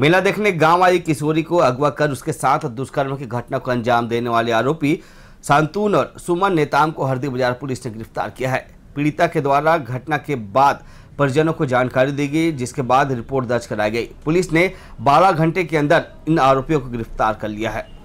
मेला देखने गांव आई किशोरी को अगवा कर उसके साथ दुष्कर्म की घटना को अंजाम देने वाले आरोपी सांतून और सुमन नेताम को हरदी बाजार पुलिस ने गिरफ्तार किया है पीड़िता के द्वारा घटना के बाद परिजनों को जानकारी दी गई जिसके बाद रिपोर्ट दर्ज कराई गई पुलिस ने बारह घंटे के अंदर इन आरोपियों को गिरफ्तार कर लिया है